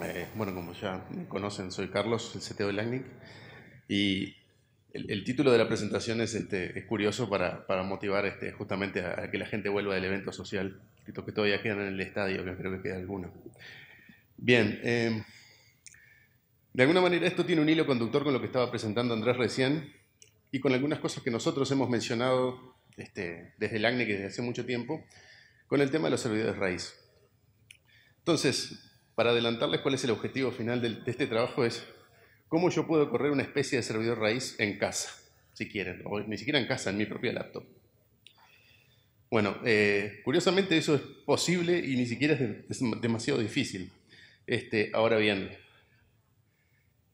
Eh, bueno, como ya conocen, soy Carlos, el CTO de LACNIC, Y el, título de la presentación es, este, curioso para, motivar este, justamente a, que la gente vuelva del evento social, que, que todavía quedan en el estadio, que creo que queda alguno. Bien, em, de alguna manera esto tiene un hilo conductor con lo que estaba presentando Andrés recién y con algunas cosas que nosotros hemos mencionado este, desde el desde hace mucho tiempo, con el tema de los servidores raíz. Entonces, para adelantarles cuál es el objetivo final de, este trabajo es cómo yo puedo correr una especie de servidor raíz en casa, si quieren, o ni siquiera en casa, en mi propia laptop. Bueno, eh, curiosamente eso es posible y ni siquiera es, demasiado difícil. Este, ahora bien,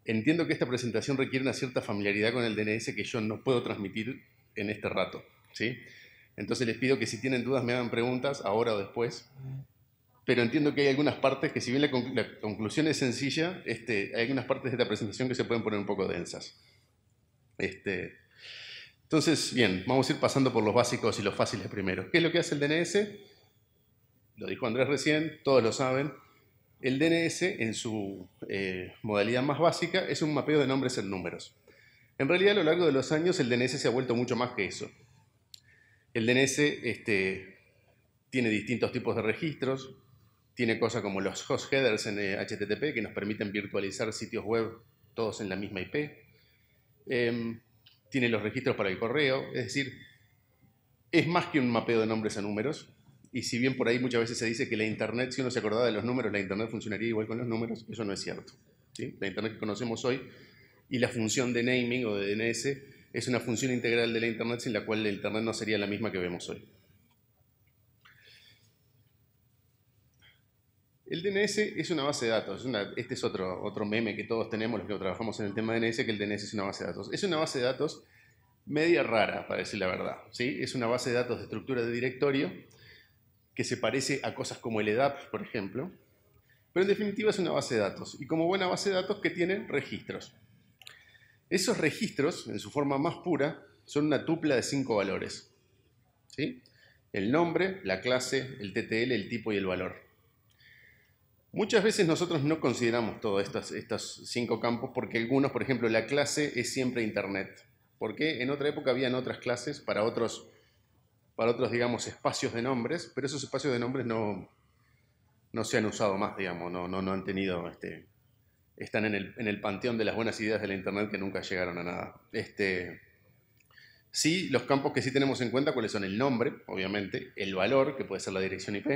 entiendo que esta presentación requiere una cierta familiaridad con el DNS que yo no puedo transmitir en este rato. ¿sí? Entonces les pido que si tienen dudas me hagan preguntas ahora o después pero entiendo que hay algunas partes que si bien la, conclusión es sencilla, este, hay algunas partes de esta presentación que se pueden poner un poco densas. Este, entonces, bien, vamos a ir pasando por los básicos y los fáciles primero. ¿Qué es lo que hace el DNS? Lo dijo Andrés recién, todos lo saben. El DNS, en su eh, modalidad más básica, es un mapeo de nombres en números. En realidad, a lo largo de los años, el DNS se ha vuelto mucho más que eso. El DNS este, tiene distintos tipos de registros, tiene cosas como los host headers en HTTP eh, que nos permiten virtualizar sitios web todos en la misma IP. Em, tiene los registros para el correo, es decir, es más que un mapeo de nombres a números. Y si bien por ahí muchas veces se dice que la Internet, si uno se acordaba de los números, la Internet funcionaría igual con los números, eso no es cierto. La Internet que conocemos hoy y la función de naming o de DNS es una función integral de la Internet sin la cual la Internet no sería la misma que vemos hoy. El DNS es una base de datos. este es otro, otro meme que todos tenemos los que trabajamos en el tema de DNS, que el DNS es una base de datos. Es una base de datos media rara, para decir la verdad. ¿sí? Es una base de datos de estructura de directorio que se parece a cosas como el EDAP, por ejemplo. Pero en definitiva es una base de datos. Y como buena base de datos que tiene registros. Esos registros, en su forma más pura, son una tupla de cinco valores. ¿sí? El nombre, la clase, el TTL, el tipo y el valor. Muchas veces nosotros no consideramos todos estos, cinco campos porque algunos, por ejemplo, la clase es siempre Internet, porque en otra época habían otras clases para otros, para otros digamos, espacios de nombres, pero esos espacios de nombres no, no se han usado más, digamos, no, no, no han tenido, este, están en el, panteón de las buenas ideas de la Internet que nunca llegaron a nada. Este, sí, los campos que sí tenemos en cuenta, cuáles son el nombre, obviamente, el valor, que puede ser la dirección IP,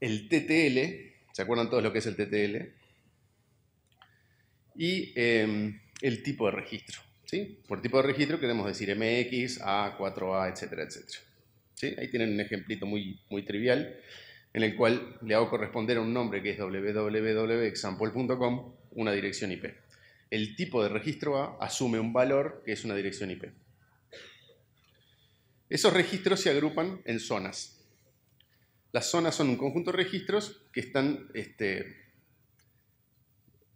el TTL, ¿Se acuerdan todos lo que es el TTL? Y em, el tipo de registro. Por tipo de registro queremos decir MX, A, 4A, etcétera, etcétera. Ahí tienen un ejemplito muy, muy trivial en el cual le hago corresponder a un nombre que es www.example.com una dirección IP. El tipo de registro A asume un valor que es una dirección IP. Esos registros se agrupan en zonas. Las zonas son un conjunto de registros que están... Este,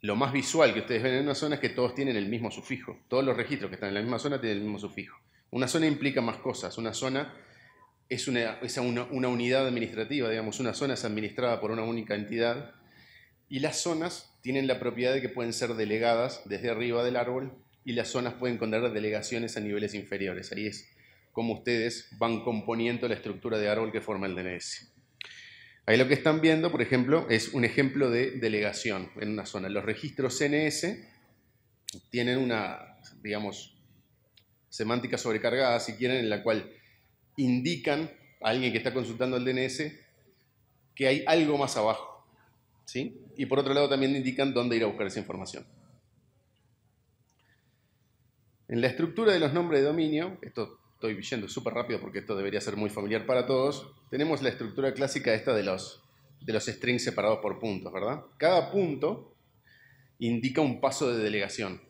lo más visual que ustedes ven en una zona es que todos tienen el mismo sufijo. Todos los registros que están en la misma zona tienen el mismo sufijo. Una zona implica más cosas. Una zona es una, unidad administrativa, digamos. Una zona es administrada por una única entidad. Y las zonas tienen la propiedad de que pueden ser delegadas desde arriba del árbol y las zonas pueden contener delegaciones a niveles inferiores. Ahí es como ustedes van componiendo la estructura de árbol que forma el DNS. Ahí lo que están viendo, por ejemplo, es un ejemplo de delegación en una zona. Los registros CNS tienen una, digamos, semántica sobrecargada, si quieren, en la cual indican a alguien que está consultando el DNS que hay algo más abajo. ¿sí? Y por otro lado también indican dónde ir a buscar esa información. En la estructura de los nombres de dominio, esto estoy yendo súper rápido porque esto debería ser muy familiar para todos, tenemos la estructura clásica esta de los, de los strings separados por puntos, ¿verdad? Cada punto indica un paso de delegación.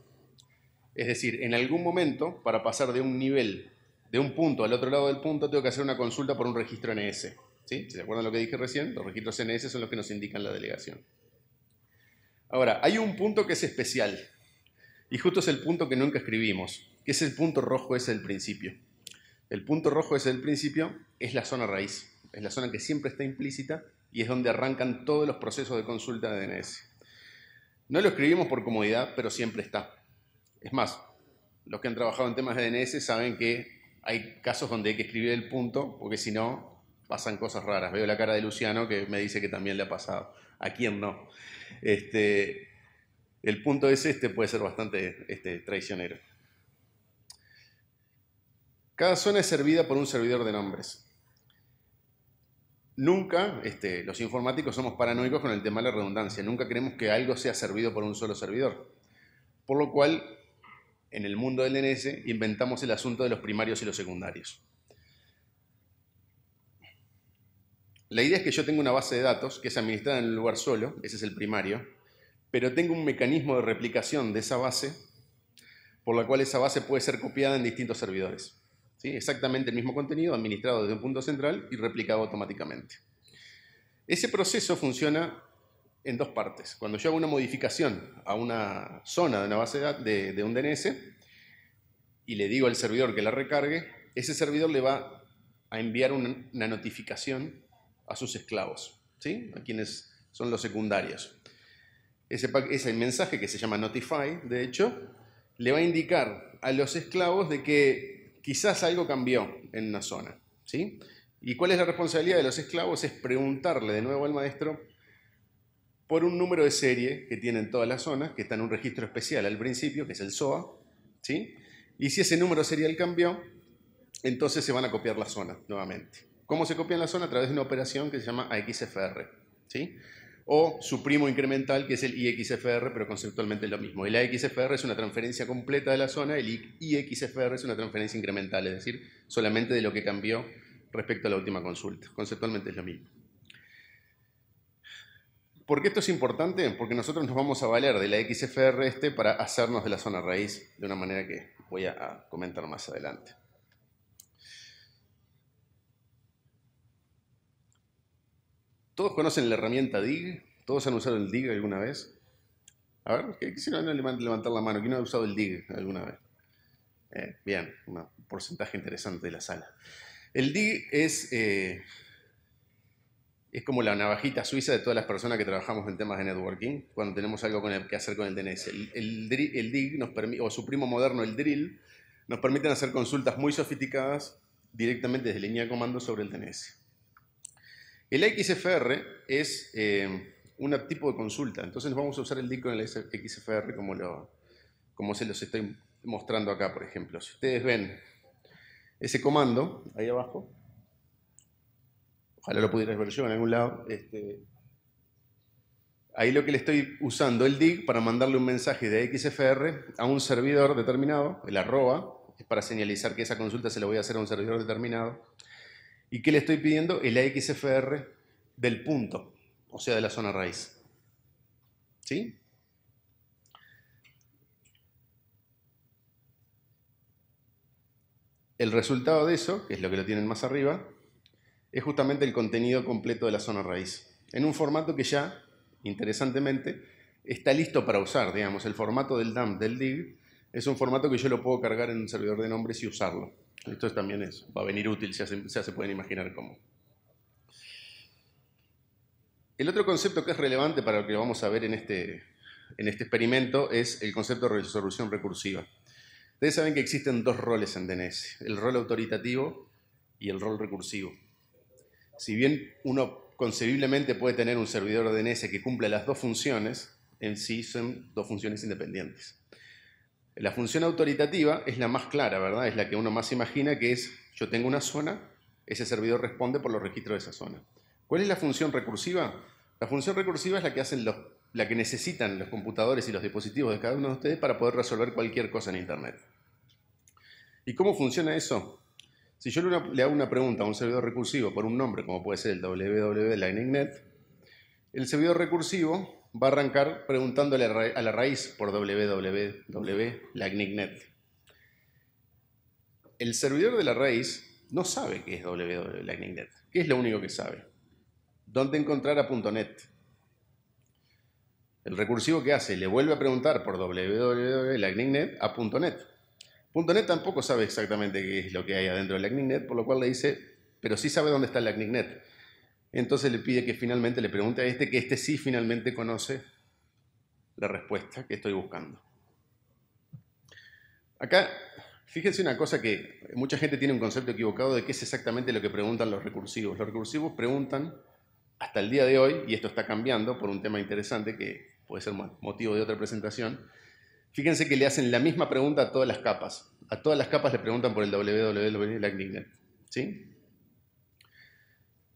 Es decir, en algún momento, para pasar de un nivel, de un punto al otro lado del punto, tengo que hacer una consulta por un registro NS. ¿Sí? ¿Se acuerdan lo que dije recién? Los registros NS son los que nos indican la delegación. Ahora, hay un punto que es especial, y justo es el punto que nunca escribimos, que es el punto rojo ese del principio. El punto rojo es el principio, es la zona raíz, es la zona que siempre está implícita y es donde arrancan todos los procesos de consulta de DNS. No lo escribimos por comodidad, pero siempre está. Es más, los que han trabajado en temas de DNS saben que hay casos donde hay que escribir el punto, porque si no, pasan cosas raras. Veo la cara de Luciano que me dice que también le ha pasado. ¿A quién no? Este, el punto es este, puede ser bastante este, traicionero. Cada zona es servida por un servidor de nombres. Nunca, este, los informáticos somos paranoicos con el tema de la redundancia, nunca queremos que algo sea servido por un solo servidor. Por lo cual, en el mundo del DNS inventamos el asunto de los primarios y los secundarios. La idea es que yo tengo una base de datos que es administrada en un lugar solo, ese es el primario, pero tengo un mecanismo de replicación de esa base por la cual esa base puede ser copiada en distintos servidores exactamente el mismo contenido administrado desde un punto central y replicado automáticamente. Ese proceso funciona en dos partes. Cuando yo hago una modificación a una zona de una base de, un DNS y le digo al servidor que la recargue, ese servidor le va a enviar una, notificación a sus esclavos, ¿sí? a quienes son los secundarios. ese, mensaje que se llama Notify, de hecho, le va a indicar a los esclavos de que quizás algo cambió en una zona. ¿sí? ¿Y cuál es la responsabilidad de los esclavos? Es preguntarle de nuevo al maestro por un número de serie que tienen todas las zonas, que está en un registro especial al principio, que es el SOA, ¿sí? Y si ese número serial cambió, entonces se van a copiar la zona nuevamente. ¿Cómo se copian la zona? A través de una operación que se llama XFR, ¿sí? o su primo incremental, que es el IXFR, pero conceptualmente es lo mismo. El AXFR es una transferencia completa de la zona, el IXFR es una transferencia incremental, es decir, solamente de lo que cambió respecto a la última consulta. Conceptualmente es lo mismo. ¿Por qué esto es importante? Porque nosotros nos vamos a valer de la XFR este para hacernos de la zona raíz de una manera que voy a comentar más adelante. Todos conocen la herramienta DIG, todos han usado el DIG alguna vez. A ver, no levantar la mano? ¿Quién no ha usado el DIG alguna vez? Eh, bien, un porcentaje interesante de la sala. El DIG es, eh, es como la navajita suiza de todas las personas que trabajamos en temas de networking, cuando tenemos algo que hacer con el DNS. El, DIG, nos o su primo moderno, el DRILL, nos permiten hacer consultas muy sofisticadas directamente desde línea de comando sobre el DNS. El XFR es em, un tipo de consulta, entonces vamos a usar el DIG con el XFR como, se los estoy mostrando acá, por ejemplo. Si ustedes ven ese comando ahí abajo, ojalá lo pudieras ver yo en algún lado, este, ahí lo que le estoy usando el dig para mandarle un mensaje de XFR a un servidor determinado, el arroba, es para señalizar que esa consulta se la voy a hacer a un servidor determinado. ¿Y qué le estoy pidiendo? El AXFR del punto, o sea, de la zona raíz. ¿Sí? El resultado de eso, que es lo que lo tienen más arriba, es justamente el contenido completo de la zona raíz, en un formato que ya, interesantemente, está listo para usar, digamos, el formato del dump del dig es un formato que yo lo puedo cargar en un servidor de nombres y usarlo. Esto también es, va a venir útil, ya se, pueden imaginar cómo. El otro concepto que es relevante para lo que vamos a ver en este, este experimento es el concepto de resolución recursiva. Ustedes saben que existen dos roles en DNS, el rol autoritativo y el rol recursivo. Si bien uno concebiblemente puede tener un servidor de DNS que cumpla las dos funciones, en sí son dos funciones independientes. La función autoritativa es la más clara, ¿verdad? Es la que uno más imagina que es yo tengo una zona, ese servidor responde por los registros de esa zona. ¿Cuál es la función recursiva? La función recursiva es la que hacen los, la que necesitan los computadores y los dispositivos de cada uno de ustedes para poder resolver cualquier cosa en Internet. ¿Y cómo funciona eso? Si yo le hago una pregunta a un servidor recursivo por un nombre, como puede ser el www.liningnet, el servidor recursivo va a arrancar preguntándole a la raíz por www.lagnic.net. El servidor de la raíz no sabe qué es www.lagnic.net. ¿Qué es lo único que sabe? ¿Dónde encontrar a .net? El recursivo que hace le vuelve a preguntar por www.lagnic.net a .net. .net tampoco sabe exactamente qué es lo que hay adentro de lagnic.net, por lo cual le dice, pero sí sabe dónde está lagnic.net. Entonces le pide que finalmente le pregunte a este, que este sí finalmente conoce la respuesta que estoy buscando. Acá, fíjense una cosa que mucha gente tiene un concepto equivocado de qué es exactamente lo que preguntan los recursivos. Los recursivos preguntan hasta el día de hoy, y esto está cambiando por un tema interesante que puede ser motivo de otra presentación, fíjense que le hacen la misma pregunta a todas las capas. A todas las capas le preguntan por el www, la ¿sí?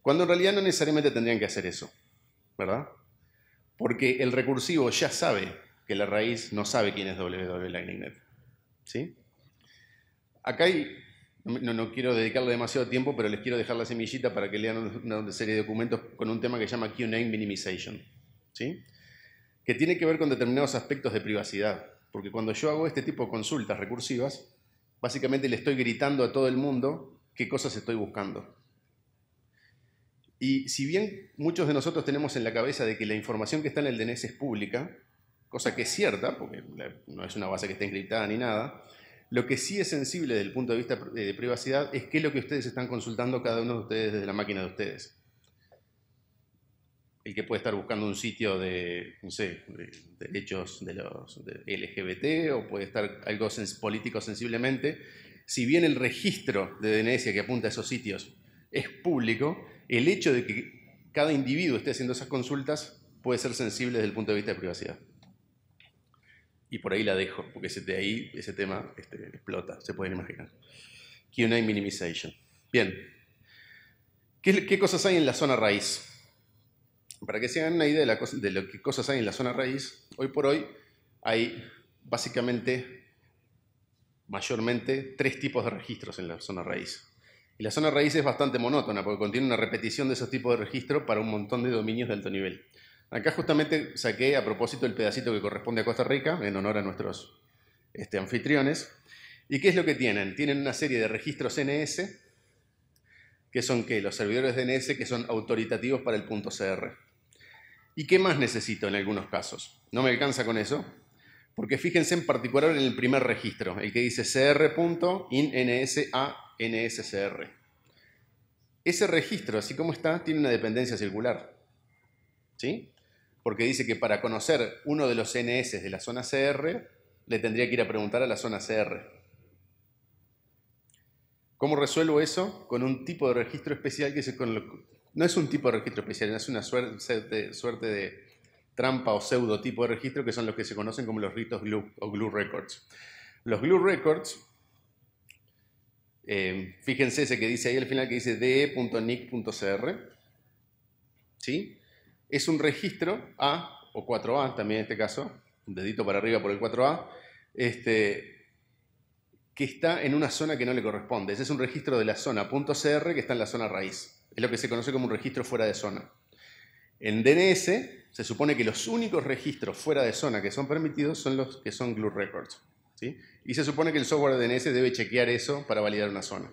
Cuando en realidad no necesariamente tendrían que hacer eso, ¿verdad? Porque el recursivo ya sabe que la raíz no sabe quién es www.lightningnet. E ¿Sí? Acá hay, no, quiero dedicarle demasiado tiempo, pero les quiero dejar la semillita para que lean una serie de documentos con un tema que se llama QName Minimization, ¿sí? que tiene que ver con determinados aspectos de privacidad. Porque cuando yo hago este tipo de consultas recursivas, básicamente le estoy gritando a todo el mundo qué cosas estoy buscando. Y si bien muchos de nosotros tenemos en la cabeza de que la información que está en el DNS e es pública, cosa que es cierta, porque no es una base que esté encriptada ni nada, lo que sí es sensible desde el punto de vista eh, de privacidad es qué es lo que ustedes están consultando cada uno de ustedes desde la máquina de ustedes. El que puede estar buscando un sitio de, no sé, de derechos de los LGBT o puede estar algo político sensiblemente. Si bien el registro de DNS e que apunta a esos sitios es público, el hecho de que cada individuo esté haciendo esas consultas puede ser sensible desde el punto de vista de privacidad. Y por ahí la dejo, porque ese, ahí ese tema este, explota, se pueden imaginar. QA minimization. Bien. ¿Qué, cosas hay en la zona raíz? Para que se hagan una idea de, de lo que cosas hay en la zona raíz, hoy por hoy hay básicamente, mayormente, tres tipos de registros en la zona raíz. Y la zona raíz es bastante monótona porque contiene una repetición de esos tipos de registro para un montón de dominios de alto nivel. Acá justamente saqué a propósito el pedacito que corresponde a Costa Rica, en honor a nuestros este, anfitriones. ¿Y qué es lo que tienen? Tienen una serie de registros NS, que son ¿qué? los servidores DNS que son autoritativos para el punto .cr. ¿Y qué más necesito en algunos casos? No me alcanza con eso, porque fíjense en particular en el primer registro, el que dice cr.innsa NSCR. Ese registro, así como está, tiene una dependencia circular. ¿Sí? Porque dice que para conocer uno de los NS de la zona CR, le tendría que ir a preguntar a la zona CR. ¿Cómo resuelvo eso? Con un tipo de registro especial que se... no es un tipo de registro especial, es una suerte, de trampa o pseudo tipo de registro que son los que se conocen como los ritos GLUE o GLUE records. Los GLUE records eh, fíjense ese que dice ahí al final que dice de.nic.cr. ¿Sí? Es un registro A o 4A también en este caso, un dedito para arriba por el 4A, este, que está en una zona que no le corresponde. Ese es un registro de la zona .cr que está en la zona raíz. Es lo que se conoce como un registro fuera de zona. En DNS se supone que los únicos registros fuera de zona que son permitidos son los que son glue records. Y se supone que el software DNS debe chequear eso para validar una zona.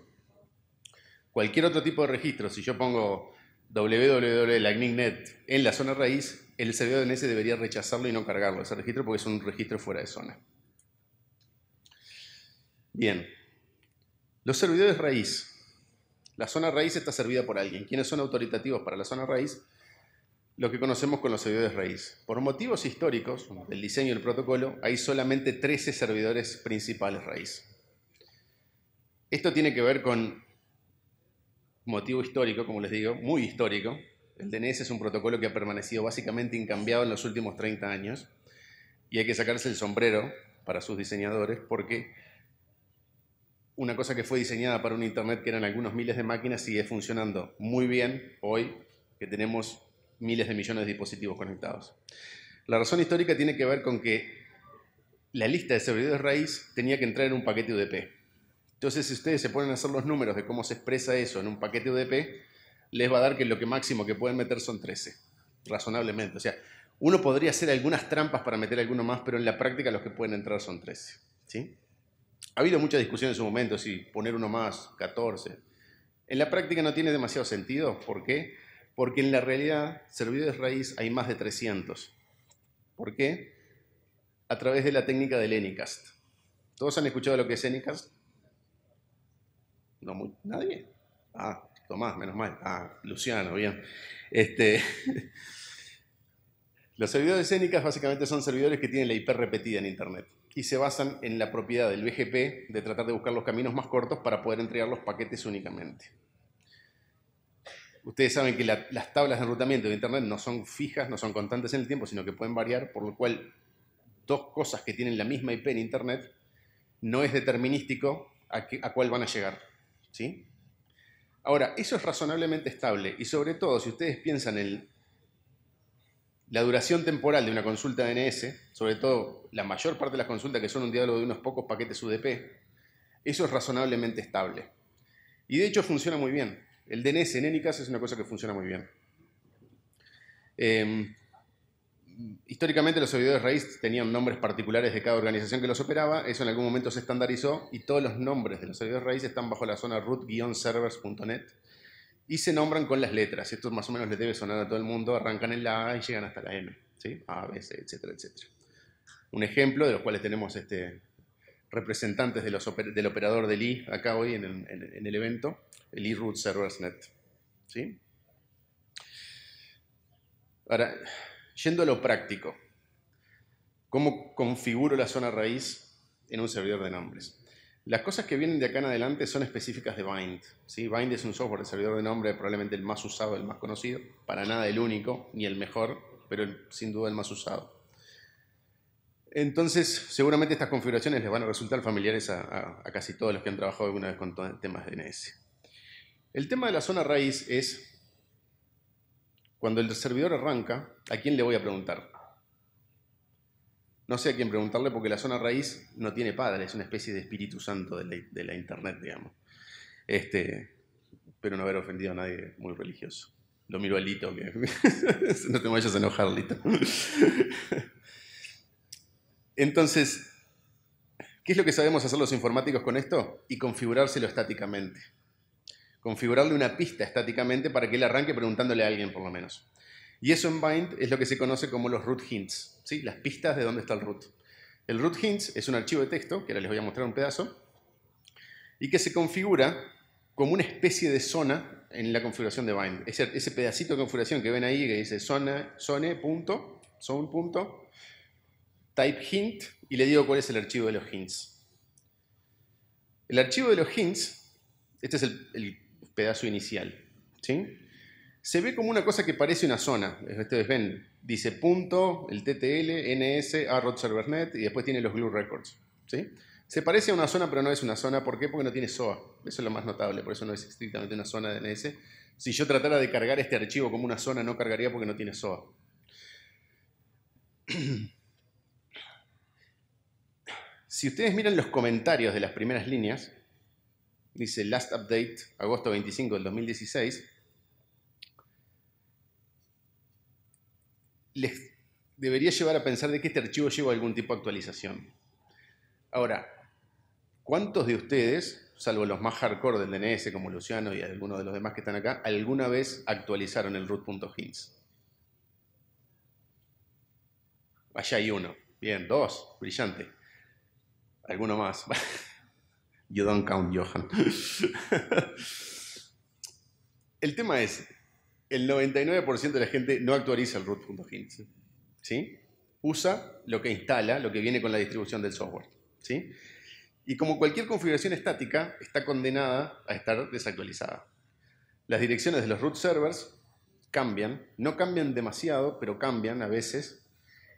Cualquier otro tipo de registro, si yo pongo www.lightning.net en la zona raíz, el servidor DNS debería rechazarlo y no cargarlo ese registro porque es un registro fuera de zona. Bien, los servidores raíz. La zona raíz está servida por alguien. ¿Quiénes son autoritativos para la zona raíz? lo que conocemos con los servidores raíz. Por motivos históricos, del diseño del protocolo, hay solamente 13 servidores principales raíz. Esto tiene que ver con motivo histórico, como les digo, muy histórico. El DNS es un protocolo que ha permanecido básicamente incambiado en los últimos 30 años y hay que sacarse el sombrero para sus diseñadores porque una cosa que fue diseñada para un Internet que eran algunos miles de máquinas sigue funcionando muy bien hoy que tenemos miles de millones de dispositivos conectados. La razón histórica tiene que ver con que la lista de servidores raíz tenía que entrar en un paquete UDP. Entonces, si ustedes se ponen a hacer los números de cómo se expresa eso en un paquete UDP, les va a dar que lo que máximo que pueden meter son 13, razonablemente. O sea, uno podría hacer algunas trampas para meter alguno más, pero en la práctica los que pueden entrar son 13. ¿sí? Ha habido mucha discusión en su momento si poner uno más, 14. En la práctica no tiene demasiado sentido. ¿Por qué? Porque en la realidad, servidores raíz hay más de 300. ¿Por qué? A través de la técnica del Enicast. ¿Todos han escuchado lo que es Enicast? No, muy, nadie. Ah, Tomás, menos mal. Ah, Luciano, bien. Este, los servidores EniCast básicamente son servidores que tienen la IP repetida en Internet y se basan en la propiedad del BGP de tratar de buscar los caminos más cortos para poder entregar los paquetes únicamente. Ustedes saben que las tablas de enrutamiento de Internet no son fijas, no son constantes en el tiempo, sino que pueden variar, por lo cual dos cosas que tienen la misma IP en Internet no es determinístico a, a cuál van a llegar. ¿sí? Ahora, eso es razonablemente estable y sobre todo si ustedes piensan en la duración temporal de una consulta DNS, sobre todo la mayor parte de las consultas que son un diálogo de unos pocos paquetes UDP, eso es razonablemente estable. Y de hecho funciona muy bien. El DNS en NICAS es una cosa que funciona muy bien. Em, históricamente los servidores raíz tenían nombres particulares de cada organización que los operaba, eso en algún momento se estandarizó y todos los nombres de los servidores raíz están bajo la zona root-servers.net y se nombran con las letras, esto más o menos le debe sonar a todo el mundo, arrancan en la A y llegan hasta la M, A, B, C, etc. etcétera. Un ejemplo de los cuales tenemos este, representantes del operador del I acá hoy en el, en, el evento, el iRoot ServersNet. ¿Sí? Ahora, yendo a lo práctico, ¿cómo configuro la zona raíz en un servidor de nombres? Las cosas que vienen de acá en adelante son específicas de Bind. ¿sí? Bind es un software de servidor de nombre, probablemente el más usado, el más conocido, para nada el único, ni el mejor, pero sin duda el más usado. Entonces, seguramente estas configuraciones les van a resultar familiares a, casi todos los que han trabajado alguna vez con temas de DNS. El tema de la zona raíz es, cuando el servidor arranca, ¿a quién le voy a preguntar? No sé a quién preguntarle porque la zona raíz no tiene padre, es una especie de espíritu santo de la, internet, digamos. Este, espero no haber ofendido a nadie muy religioso. Lo miro a Lito, que no te vayas a enojar, Lito. Entonces, ¿qué es lo que sabemos hacer los informáticos con esto? Y configurárselo estáticamente. Configurarle una pista estáticamente para que él arranque preguntándole a alguien, por lo menos. Y eso en Bind es lo que se conoce como los root hints, las pistas de dónde está el root. El root hints es un archivo de texto, que ahora les voy a mostrar un pedazo, y que se configura como una especie de zona en la configuración de Bind. Ese, pedacito de configuración que ven ahí que dice zona, zone, punto, punto, type hint y le digo cuál es el archivo de los hints. El archivo de los hints, este es el, pedazo inicial, ¿sí? Se ve como una cosa que parece una zona, ustedes ven, dice punto, el TTL, NS, a Servernet y después tiene los glue records, ¿sí? Se parece a una zona, pero no es una zona. ¿Por qué? Porque no tiene SOA. Eso es lo más notable, por eso no es estrictamente una zona de NS. Si yo tratara de cargar este archivo como una zona, no cargaría porque no tiene SOA. Si ustedes miran los comentarios de las primeras líneas, dice Last Update, agosto 25 del 2016, les debería llevar a pensar de que este archivo lleva algún tipo de actualización. Ahora, ¿cuántos de ustedes, salvo los más hardcore del DNS como Luciano y algunos de los demás que están acá, alguna vez actualizaron el root.hints? Allá hay uno. Bien, dos, brillante alguno más. you don't count, Johan. el tema es, el 99% de la gente no actualiza el root.hint. ¿Sí? Usa lo que instala, lo que viene con la distribución del software. ¿Sí? Y como cualquier configuración estática, está condenada a estar desactualizada. Las direcciones de los root servers cambian, no cambian demasiado, pero cambian a veces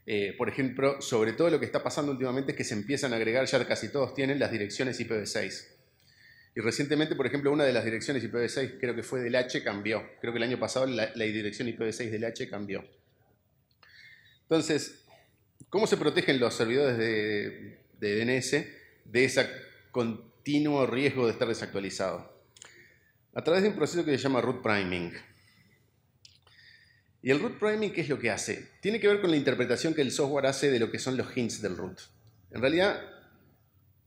eh, por ejemplo, sobre todo lo que está pasando últimamente es que se empiezan a agregar, ya casi todos tienen las direcciones IPv6. Y recientemente, por ejemplo, una de las direcciones IPv6, creo que fue del H, cambió. Creo que el año pasado la, dirección IPv6 del H cambió. Entonces, ¿cómo se protegen los servidores de DNS de ese continuo riesgo de estar desactualizado? A través de un proceso que se llama root priming. ¿Y el root priming qué es lo que hace? Tiene que ver con la interpretación que el software hace de lo que son los hints del root. En realidad,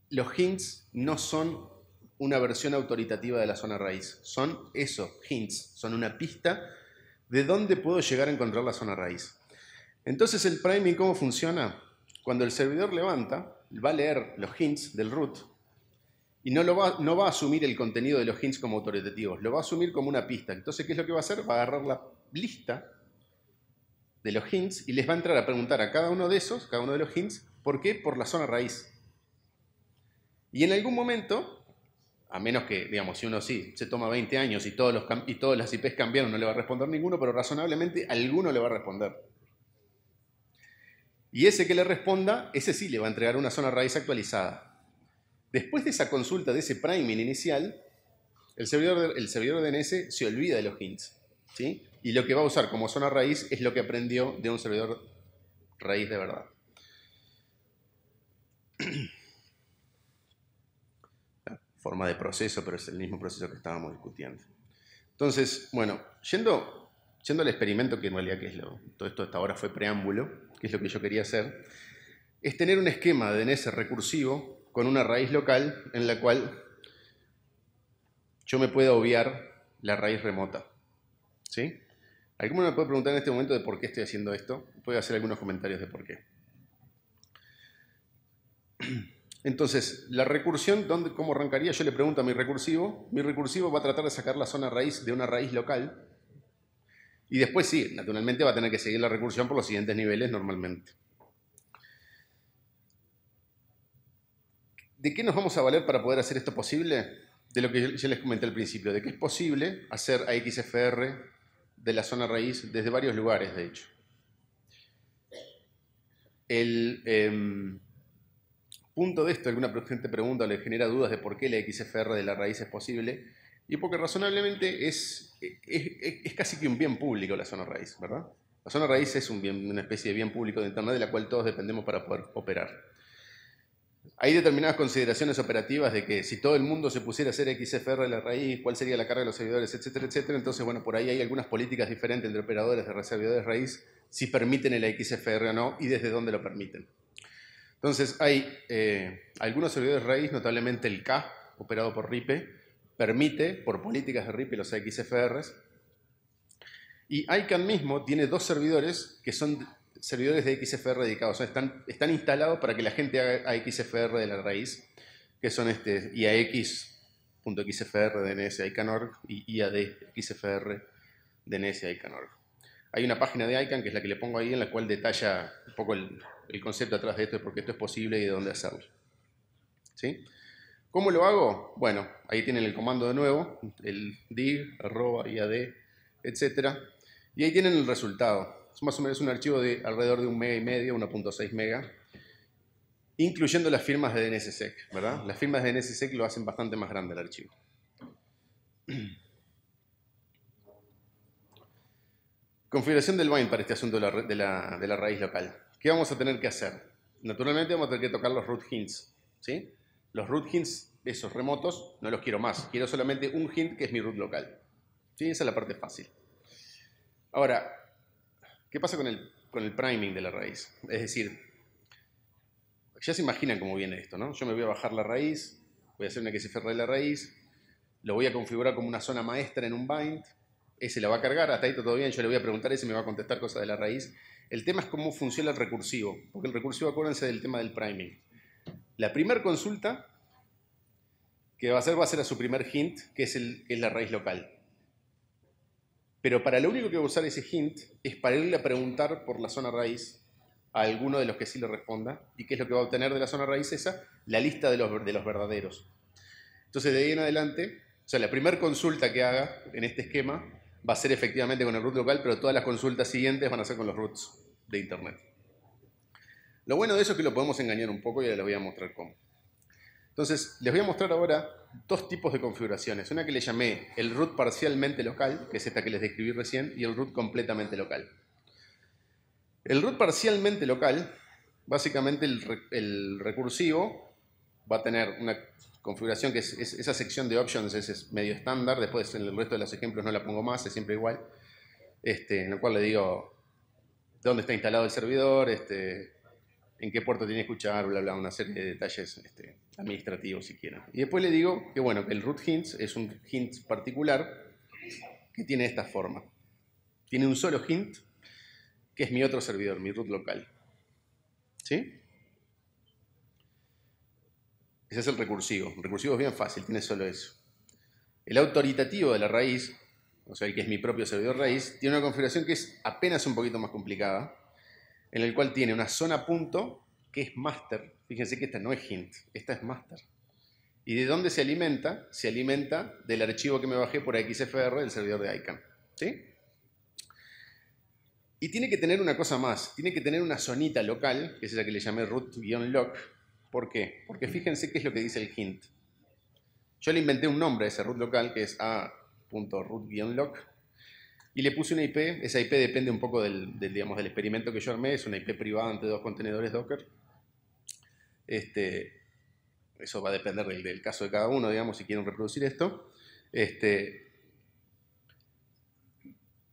los hints no son una versión autoritativa de la zona raíz, son eso, hints, son una pista de dónde puedo llegar a encontrar la zona raíz. Entonces el priming, ¿cómo funciona? Cuando el servidor levanta, va a leer los hints del root y no, lo va, no va a asumir el contenido de los hints como autoritativos, lo va a asumir como una pista. Entonces, ¿qué es lo que va a hacer? Va a agarrar la lista de los hints y les va a entrar a preguntar a cada uno de esos, cada uno de los hints, ¿por qué? Por la zona raíz. Y en algún momento, a menos que, digamos, si uno sí se toma 20 años y, todos los, y todas las IPs cambiaron, no le va a responder ninguno, pero razonablemente alguno le va a responder. Y ese que le responda, ese sí le va a entregar una zona raíz actualizada. Después de esa consulta, de ese priming inicial, el servidor, el servidor DNS se olvida de los hints. ¿sí? y lo que va a usar como zona raíz es lo que aprendió de un servidor raíz de verdad. Forma de proceso, pero es el mismo proceso que estábamos discutiendo. Entonces, bueno, yendo, yendo al experimento que en realidad que es lo, todo esto hasta ahora fue preámbulo, que es lo que yo quería hacer, es tener un esquema de DNS recursivo con una raíz local en la cual yo me pueda obviar la raíz remota. ¿Sí? Alguno me puede preguntar en este momento de por qué estoy haciendo esto. Puede hacer algunos comentarios de por qué. Entonces, la recursión, ¿cómo arrancaría? Yo le pregunto a mi recursivo. Mi recursivo va a tratar de sacar la zona raíz de una raíz local. Y después sí, naturalmente va a tener que seguir la recursión por los siguientes niveles normalmente. ¿De qué nos vamos a valer para poder hacer esto posible? De lo que yo les comenté al principio, de que es posible hacer AXFR de la zona raíz desde varios lugares, de hecho. El em, punto de esto, alguna gente pregunta le genera dudas de por qué la XFR de la raíz es posible, y porque razonablemente es, es, casi que un bien público la zona raíz, ¿verdad? La zona raíz es una especie de bien público de Internet de la cual todos dependemos para poder operar. Hay determinadas consideraciones operativas de que si todo el mundo se pusiera a hacer XFR la raíz, cuál sería la carga de los servidores, etcétera, etcétera. Entonces, bueno, por ahí hay algunas políticas diferentes entre operadores de servidores raíz, si permiten el XFR o no y desde dónde lo permiten. Entonces, hay eh, algunos servidores raíz, notablemente el K, operado por RIPE, permite por políticas de RIPE los XFRs. Y ICANN mismo tiene dos servidores que son servidores de XFR dedicados, están, están instalados para que la gente haga XFR de la raíz, que son este, IAX.xfr DNS y IAD.xfr DNS Hay una página de ICANN que es la que le pongo ahí, en la cual detalla un poco el, concepto atrás de esto, porque esto es posible y de dónde hacerlo. ¿Sí? ¿Cómo lo hago? Bueno, ahí tienen el comando de nuevo, el dig, arroba, iad, etc. Y ahí tienen el resultado es más o menos un archivo de alrededor de un mega y medio, 1.6 mega, incluyendo las firmas de DNSSEC, ¿verdad? Las firmas de DNSSEC lo hacen bastante más grande el archivo. Configuración del bind para este asunto de la, de, raíz local. ¿Qué vamos a tener que hacer? Naturalmente vamos a tener que tocar los root hints, ¿sí? Los root hints, esos remotos, no los quiero más. Quiero solamente un hint que es mi root local. Esa es la parte fácil. Ahora, ¿Qué pasa con el, con el priming de la raíz? Es decir, ya se imaginan cómo viene esto, ¿no? Yo me voy a bajar la raíz, voy a hacer una que se ferre la raíz, lo voy a configurar como una zona maestra en un bind, ese la va a cargar, hasta ahí todo bien, yo le voy a preguntar, ese me va a contestar cosas de la raíz. El tema es cómo funciona el recursivo, porque el recursivo, acuérdense del tema del priming. La primera consulta que va a hacer va a ser a su primer hint, que es, el, que es la raíz local. Pero para lo único que va a usar ese hint es para irle a preguntar por la zona raíz a alguno de los que sí le responda. ¿Y qué es lo que va a obtener de la zona raíz esa? La lista de los, de los verdaderos. Entonces, de ahí en adelante, o sea, la primera consulta que haga en este esquema va a ser efectivamente con el root local, pero todas las consultas siguientes van a ser con los roots de Internet. Lo bueno de eso es que lo podemos engañar un poco y ahora les voy a mostrar cómo. Entonces, les voy a mostrar ahora dos tipos de configuraciones. Una que le llamé el root parcialmente local, que es esta que les describí recién, y el root completamente local. El root parcialmente local, básicamente el, recursivo va a tener una configuración que es, esa sección de options es, medio estándar, después en el resto de los ejemplos no la pongo más, es siempre igual, este, en lo cual le digo dónde está instalado el servidor, este, en qué puerto tiene que escuchar, bla, bla, una serie de detalles este, administrativo si Y después le digo que bueno, el root hints es un hint particular que tiene esta forma. Tiene un solo hint, que es mi otro servidor, mi root local. ¿Sí? Ese es el recursivo. El recursivo es bien fácil, tiene solo eso. El autoritativo de la raíz, o sea, el que es mi propio servidor raíz, tiene una configuración que es apenas un poquito más complicada, en el cual tiene una zona punto que es master Fíjense que esta no es hint, esta es master. ¿Y de dónde se alimenta? Se alimenta del archivo que me bajé por XFR del servidor de ICANN. Y tiene que tener una cosa más, tiene que tener una zonita local, que es la que le llamé root-lock. ¿Por qué? Porque fíjense qué es lo que dice el hint. Yo le inventé un nombre a ese root local, que es a.root-lock, y le puse una IP. Esa IP depende un poco del, digamos, del experimento que yo armé, es una IP privada entre dos contenedores Docker este, eso va a depender del, caso de cada uno, digamos, si quieren reproducir esto. Este,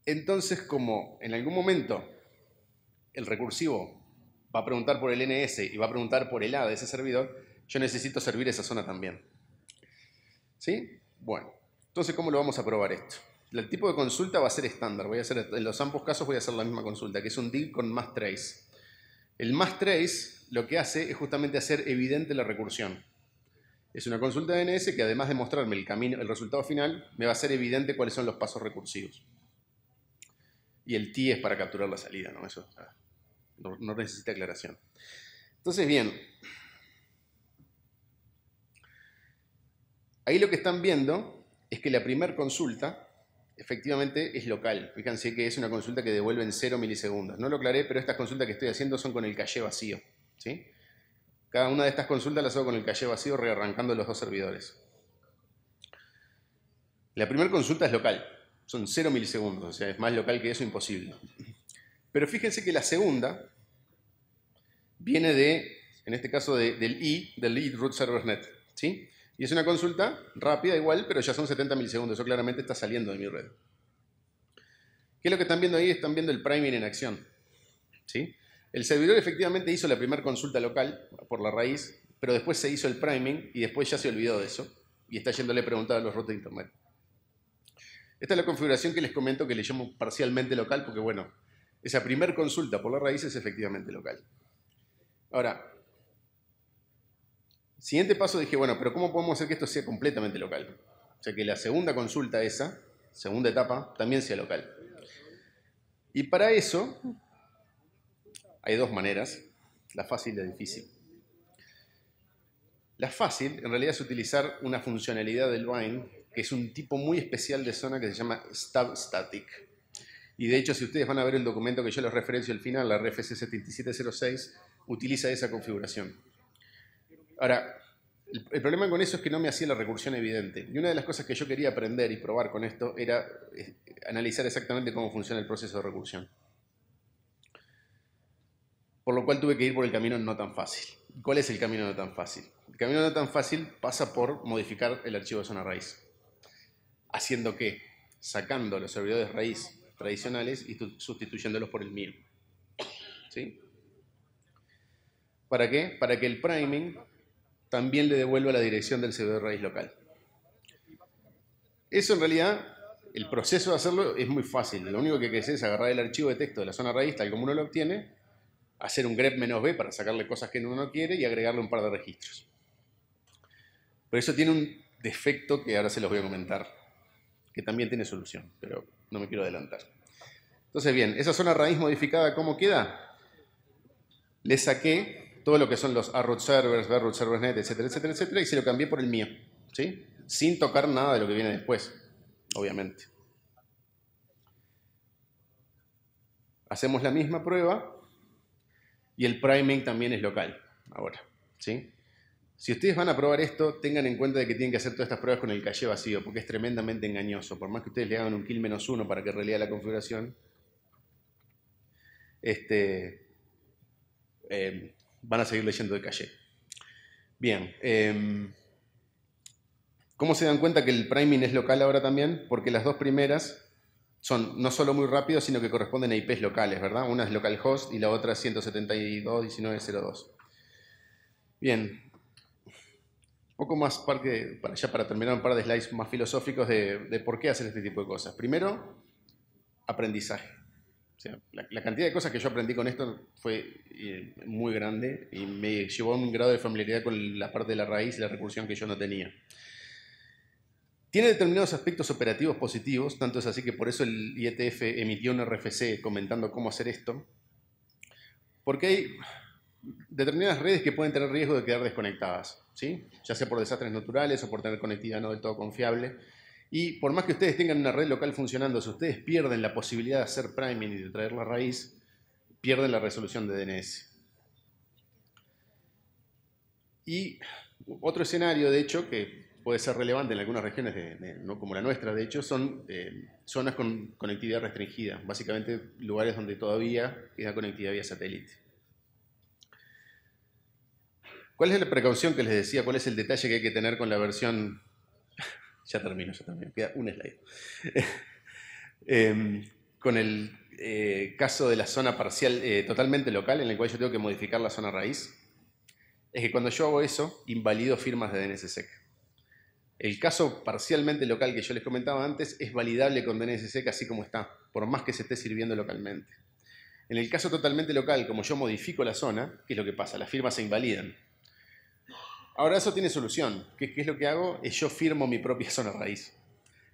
entonces, como en algún momento el recursivo va a preguntar por el NS y va a preguntar por el A de ese servidor, yo necesito servir esa zona también. ¿Sí? Bueno, entonces, ¿cómo lo vamos a probar esto? El tipo de consulta va a ser estándar. Voy a hacer, en los ambos casos voy a hacer la misma consulta, que es un DIG con más trace. El más trace lo que hace es justamente hacer evidente la recursión. Es una consulta de DNS que además de mostrarme el camino, el resultado final, me va a hacer evidente cuáles son los pasos recursivos. Y el T es para capturar la salida, ¿no? Eso no, no necesita aclaración. Entonces, bien. Ahí lo que están viendo es que la primera consulta efectivamente es local. Fíjense que es una consulta que devuelve en 0 milisegundos. No lo aclaré, pero estas consultas que estoy haciendo son con el caché vacío. ¿sí? Cada una de estas consultas las hago con el caché vacío rearrancando los dos servidores. La primera consulta es local, son 0 milisegundos, o sea, es más local que eso imposible. Pero fíjense que la segunda viene de, en este caso, del I, del Lead root server net, ¿sí? Y es una consulta rápida igual, pero ya son 70 milisegundos, eso claramente está saliendo de mi red. ¿Qué es lo que están viendo ahí? Están viendo el priming en acción, ¿sí? El servidor efectivamente hizo la primera consulta local por la raíz, pero después se hizo el priming y después ya se olvidó de eso y está yéndole a a los routes de internet. Esta es la configuración que les comento que le llamo parcialmente local porque, bueno, esa primera consulta por la raíz es efectivamente local. Ahora, siguiente paso dije, bueno, pero ¿cómo podemos hacer que esto sea completamente local? O sea, que la segunda consulta esa, segunda etapa, también sea local. Y para eso hay dos maneras, la fácil y la difícil. La fácil en realidad es utilizar una funcionalidad del Wine, que es un tipo muy especial de zona que se llama Stab Static. Y de hecho, si ustedes van a ver el documento que yo les referencio al final, la RFC 7706, utiliza esa configuración. Ahora, el, problema con eso es que no me hacía la recursión evidente. Y una de las cosas que yo quería aprender y probar con esto era eh, analizar exactamente cómo funciona el proceso de recursión por lo cual tuve que ir por el camino no tan fácil. ¿Cuál es el camino no tan fácil? El camino no tan fácil pasa por modificar el archivo de zona raíz. ¿Haciendo qué? Sacando los servidores raíz tradicionales y sustituyéndolos por el mío. ¿Sí? ¿Para qué? Para que el priming también le devuelva la dirección del servidor raíz local. Eso en realidad, el proceso de hacerlo es muy fácil. Lo único que hay que hacer es agarrar el archivo de texto de la zona raíz, tal como uno lo obtiene, hacer un grep menos B para sacarle cosas que uno no quiere y agregarle un par de registros. Pero eso tiene un defecto que ahora se los voy a comentar, que también tiene solución, pero no me quiero adelantar. Entonces, bien, esa zona raíz modificada, ¿cómo queda? Le saqué todo lo que son los root servers, root servers net, etcétera, etcétera, etcétera, y se lo cambié por el mío, ¿sí? Sin tocar nada de lo que viene después, obviamente. Hacemos la misma prueba, y el priming también es local ahora. ¿sí? Si ustedes van a probar esto, tengan en cuenta de que tienen que hacer todas estas pruebas con el caché vacío, porque es tremendamente engañoso. Por más que ustedes le hagan un kill menos uno para que relea la configuración, este, em, van a seguir leyendo de caché. Bien. Em, ¿Cómo se dan cuenta que el priming es local ahora también? Porque las dos primeras son no solo muy rápidos, sino que corresponden a IPs locales, ¿verdad? Una es localhost y la otra 172.19.02. Bien. Un poco más, para, ya para terminar, un par de slides más filosóficos de, por qué hacer este tipo de cosas. Primero, aprendizaje. la, cantidad de cosas que yo aprendí con esto fue eh, muy grande y me llevó a un grado de familiaridad con la parte de la raíz y la recursión que yo no tenía. Tiene determinados aspectos operativos positivos, tanto es así que por eso el IETF emitió un RFC comentando cómo hacer esto, porque hay determinadas redes que pueden tener riesgo de quedar desconectadas, ¿sí? ya sea por desastres naturales o por tener conectividad no del todo confiable. Y por más que ustedes tengan una red local funcionando, si ustedes pierden la posibilidad de hacer priming y de traer la raíz, pierden la resolución de DNS. Y otro escenario, de hecho, que puede ser relevante en algunas regiones, como la nuestra, de hecho, son eh, zonas con conectividad restringida, básicamente lugares donde todavía queda conectividad vía satélite. ¿Cuál es la precaución que les decía? ¿Cuál es el detalle que hay que tener con la versión? ya termino, ya termino, queda un slide. Em, con el eh, caso de la zona parcial eh, totalmente local, en el cual yo tengo que modificar la zona raíz, es que cuando yo hago eso, invalido firmas de DNSSEC el caso parcialmente local que yo les comentaba antes es validable con DNSSEC así como está, por más que se esté sirviendo localmente. En el caso totalmente local, como yo modifico la zona, ¿qué es lo que pasa? Las firmas se invalidan. Ahora eso tiene solución. ¿Qué, es lo que hago? Es yo firmo mi propia zona raíz.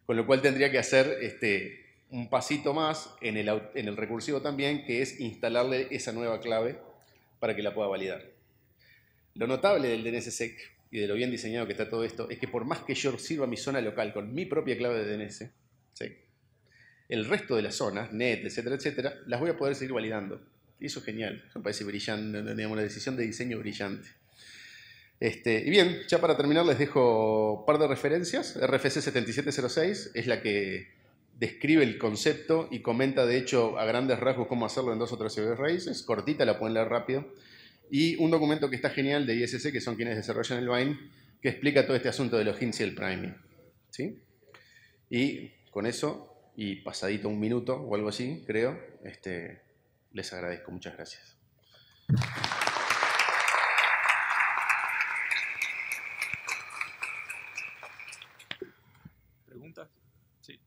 Con lo cual tendría que hacer este, un pasito más en el recursivo también, que es instalarle esa nueva clave para que la pueda validar. Lo notable del DNSSEC y de lo bien diseñado que está todo esto, es que por más que yo sirva mi zona local con mi propia clave de DNS, el resto de las zonas, net, etcétera, etcétera, las voy a poder seguir validando. Y eso es genial, me parece brillante, una decisión de diseño brillante. Este, y bien, ya para terminar les dejo un par de referencias. RFC 7706 es la que describe el concepto y comenta de hecho a grandes rasgos cómo hacerlo en dos o tres raíces. Cortita, la pueden leer rápido y un documento que está genial de ISC, que son quienes desarrollan el Vine, que explica todo este asunto de los hints y el priming. ¿sí? Y con eso, y pasadito un minuto o algo así, creo, este, les agradezco. Muchas gracias. ¿Preguntas? Sí.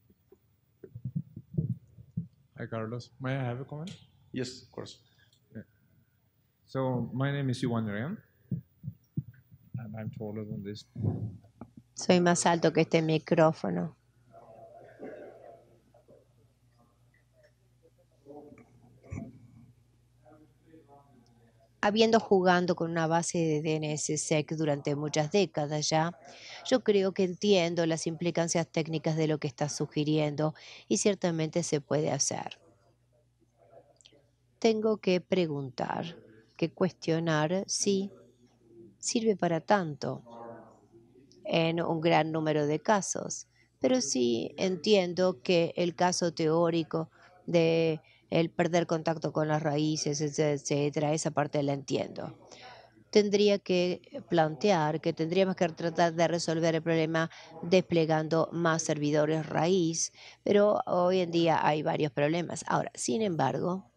Hi, Carlos. May I have a comment? Yes, of course. So my name is Soy más alto que este micrófono. habiendo jugando con una base de DNSSEC durante muchas décadas ya, yo creo que entiendo las implicancias técnicas de lo que está sugiriendo y ciertamente se puede hacer. Tengo que preguntar que cuestionar si sirve para tanto en un gran número de casos. Pero sí entiendo que el caso teórico de el perder contacto con las raíces, etcétera, esa parte la entiendo. Tendría que plantear que tendríamos que tratar de resolver el problema desplegando más servidores raíz, pero hoy en día hay varios problemas. Ahora, sin embargo,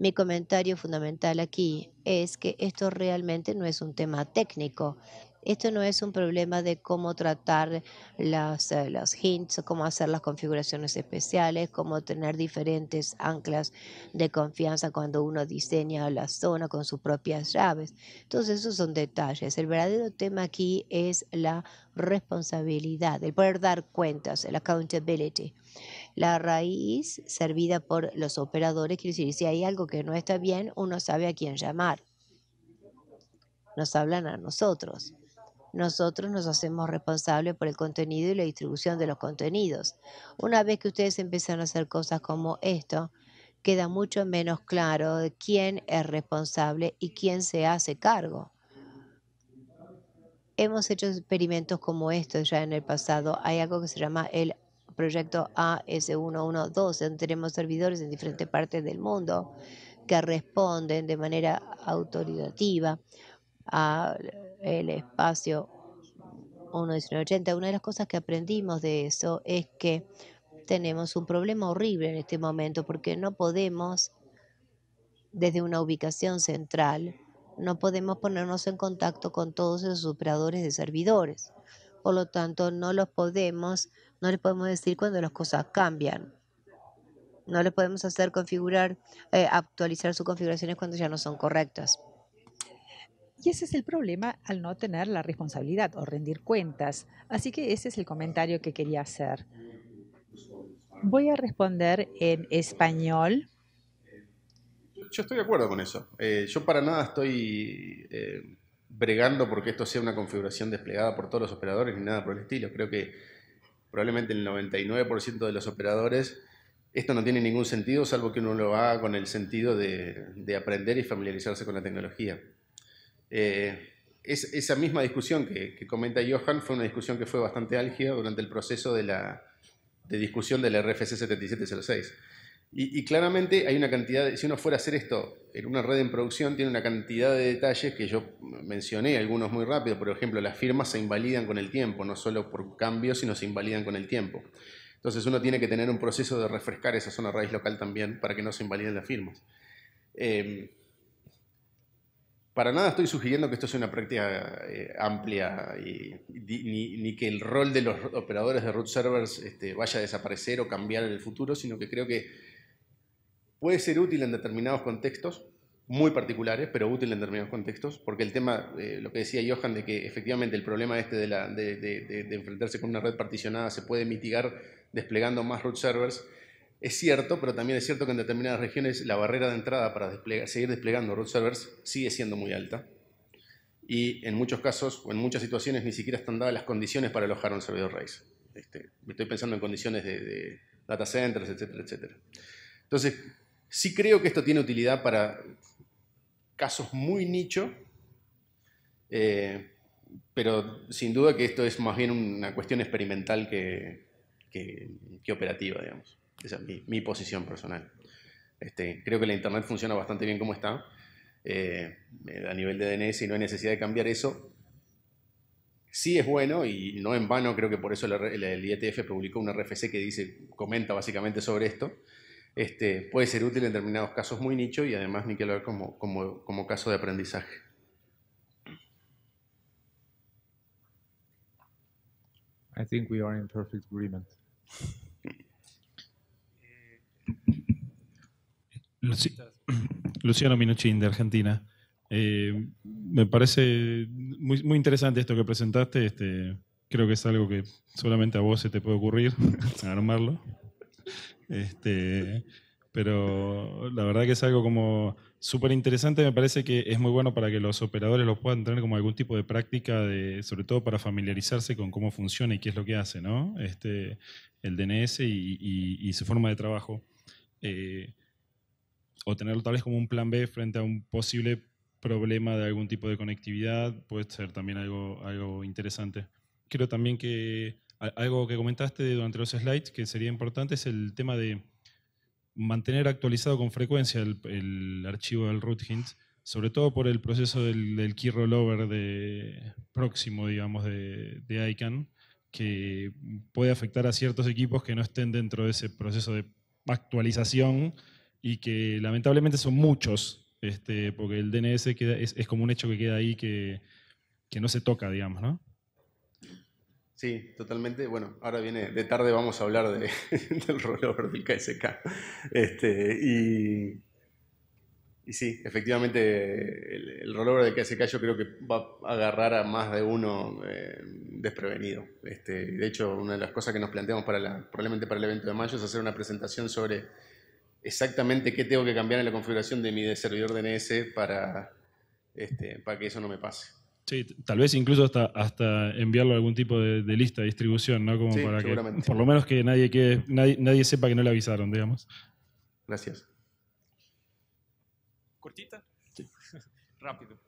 mi comentario fundamental aquí es que esto realmente no es un tema técnico. Esto no es un problema de cómo tratar las, eh, los hints, cómo hacer las configuraciones especiales, cómo tener diferentes anclas de confianza cuando uno diseña la zona con sus propias llaves. Entonces, esos son detalles. El verdadero tema aquí es la responsabilidad, el poder dar cuentas, el accountability. La raíz servida por los operadores, quiere decir, si hay algo que no está bien, uno sabe a quién llamar. Nos hablan a nosotros. Nosotros nos hacemos responsables por el contenido y la distribución de los contenidos. Una vez que ustedes empiezan a hacer cosas como esto, queda mucho menos claro quién es responsable y quién se hace cargo. Hemos hecho experimentos como estos ya en el pasado. Hay algo que se llama el proyecto AS112, donde tenemos servidores en diferentes partes del mundo que responden de manera autoritativa al espacio 1980. Una de las cosas que aprendimos de eso es que tenemos un problema horrible en este momento porque no podemos, desde una ubicación central, no podemos ponernos en contacto con todos esos operadores de servidores. Por lo tanto, no los podemos, no les podemos decir cuando las cosas cambian. No les podemos hacer configurar, eh, actualizar sus configuraciones cuando ya no son correctas. Y ese es el problema al no tener la responsabilidad o rendir cuentas. Así que ese es el comentario que quería hacer. Voy a responder en español. Yo estoy de acuerdo con eso. Eh, yo para nada estoy eh, bregando porque esto sea una configuración desplegada por todos los operadores ni nada por el estilo. Creo que probablemente el 99% de los operadores, esto no tiene ningún sentido, salvo que uno lo haga con el sentido de, aprender y familiarizarse con la tecnología. Eh, esa misma discusión que, comenta Johan fue una discusión que fue bastante álgida durante el proceso de, la, de discusión del RFC 7706. Y, claramente hay una cantidad, si uno fuera a hacer esto en una red en producción, tiene una cantidad de detalles que yo mencioné, algunos muy rápido, por ejemplo, las firmas se invalidan con el tiempo, no solo por cambios, sino se invalidan con el tiempo. Entonces uno tiene que tener un proceso de refrescar esa zona raíz local también para que no se invaliden las firmas. Em, para nada estoy sugiriendo que esto sea una práctica eh, amplia ni, que el rol de los operadores de root servers este, vaya a desaparecer o cambiar en el futuro, sino que creo que Puede ser útil en determinados contextos, muy particulares, pero útil en determinados contextos, porque el tema, eh, lo que decía Johan, de que efectivamente el problema este de, la, de, enfrentarse con una red particionada se puede mitigar desplegando más root servers, es cierto, pero también es cierto que en determinadas regiones la barrera de entrada para seguir desplegando root servers sigue siendo muy alta. Y en muchos casos, o en muchas situaciones, ni siquiera están dadas las condiciones para alojar un servidor raíz. Este, estoy pensando en condiciones de, data centers, etcétera, etcétera. Entonces, Sí creo que esto tiene utilidad para casos muy nicho, eh, pero sin duda que esto es más bien una cuestión experimental que, que, operativa, digamos. Esa es mi, posición personal. Este, creo que la Internet funciona bastante bien como está, eh, eh, a nivel de DNS y no hay necesidad de cambiar eso. Sí es bueno y no en vano, creo que por eso el, el IETF publicó un RFC que dice, comenta básicamente sobre esto. Este, puede ser útil en determinados casos muy nicho y además ni que lo como, como, caso de aprendizaje. I think we are in perfect agreement. Eh, Luciano Minuchin de Argentina. Eh, me parece muy, interesante esto que presentaste. Este, creo que es algo que solamente a vos se te puede ocurrir armarlo. Este, pero la verdad que es algo como súper interesante, me parece que es muy bueno para que los operadores los puedan tener como algún tipo de práctica, de, sobre todo para familiarizarse con cómo funciona y qué es lo que hace, ¿no? Este, el DNS y, su forma de trabajo. Eh, o tenerlo tal vez como un plan B frente a un posible problema de algún tipo de conectividad, puede ser también algo, algo interesante. Creo también que algo que comentaste durante los slides que sería importante es el tema de mantener actualizado con frecuencia el, archivo del root hint, sobre todo por el proceso del, key rollover de, próximo, digamos, de, ICANN, que puede afectar a ciertos equipos que no estén dentro de ese proceso de actualización y que lamentablemente son muchos, este, porque el DNS queda, es, como un hecho que queda ahí que no se toca, digamos, ¿no? Sí, totalmente. Bueno, ahora viene de tarde, vamos a hablar de, del rollover del KSK. Este, y, sí, efectivamente, el, el rollover del KSK yo creo que va a agarrar a más de uno eh, desprevenido. Este, de hecho, una de las cosas que nos planteamos para la, probablemente para el evento de mayo es hacer una presentación sobre exactamente qué tengo que cambiar en la configuración de mi servidor DNS para, este, para que eso no me pase tal vez incluso hasta, hasta enviarlo a algún tipo de, lista de distribución, ¿no? Como para que, por lo menos que nadie, quede, nadie, sepa que no le avisaron, digamos. Gracias. ¿Cortita? Sí. Rápido.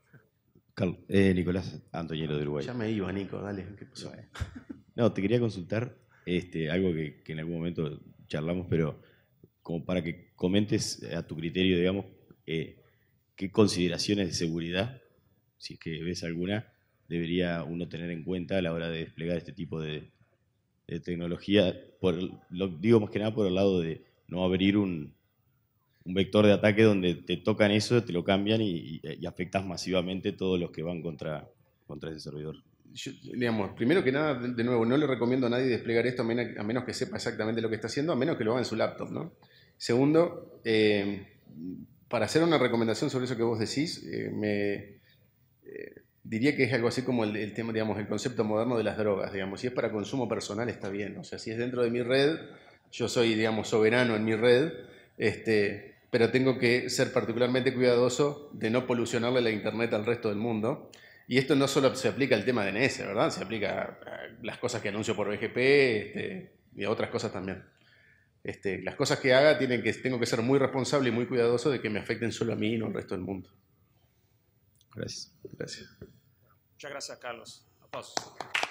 Carlos, eh, Nicolás Antoñelo de Uruguay. Ya me iba, Nico, dale. No, te quería consultar este, algo que, en algún momento charlamos, pero como para que comentes a tu criterio, digamos, eh, qué consideraciones de seguridad si es que ves alguna, debería uno tener en cuenta a la hora de desplegar este tipo de, tecnología. Por, lo digo más que nada por el lado de no abrir un, vector de ataque donde te tocan eso, te lo cambian y, afectas masivamente todos los que van contra, contra ese servidor. digamos, primero que nada, de nuevo, no le recomiendo a nadie desplegar esto a menos, que sepa exactamente lo que está haciendo, a menos que lo haga en su laptop, ¿no? Segundo, eh, para hacer una recomendación sobre eso que vos decís, eh, me, diría que es algo así como el, tema, digamos, el concepto moderno de las drogas, digamos, si es para consumo personal está bien, o sea, si es dentro de mi red, yo soy, digamos, soberano en mi red, este, pero tengo que ser particularmente cuidadoso de no polucionarle la internet al resto del mundo. Y esto no solo se aplica al tema de NS, ¿verdad? Se aplica a las cosas que anuncio por BGP este, y a otras cosas también. Este, las cosas que haga tienen que, tengo que ser muy responsable y muy cuidadoso de que me afecten solo a mí y no al resto del mundo. Gracias. Gracias. Muchas gracias, Carlos. Aplausos.